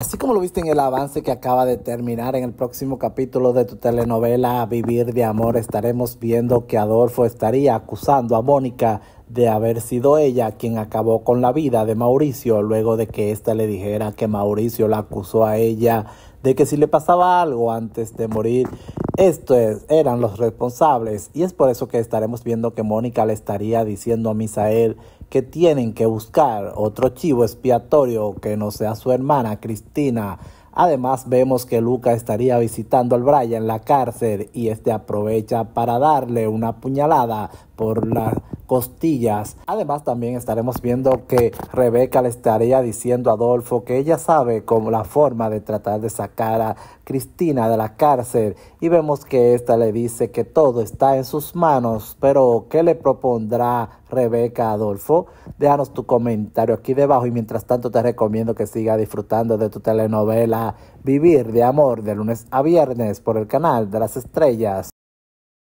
Así como lo viste en el avance que acaba de terminar en el próximo capítulo de tu telenovela Vivir de Amor, estaremos viendo que Adolfo estaría acusando a Mónica de haber sido ella quien acabó con la vida de Mauricio luego de que ésta le dijera que Mauricio la acusó a ella de que si le pasaba algo antes de morir, estos eran los responsables y es por eso que estaremos viendo que Mónica le estaría diciendo a Misael que tienen que buscar otro chivo expiatorio que no sea su hermana Cristina. Además vemos que Luca estaría visitando al Brian en la cárcel y este aprovecha para darle una puñalada por la costillas. Además también estaremos viendo que Rebeca le estaría diciendo a Adolfo que ella sabe cómo la forma de tratar de sacar a Cristina de la cárcel y vemos que ésta le dice que todo está en sus manos, pero ¿qué le propondrá Rebeca Adolfo? Déjanos tu comentario aquí debajo y mientras tanto te recomiendo que siga disfrutando de tu telenovela Vivir de Amor de lunes a viernes por el canal de las estrellas.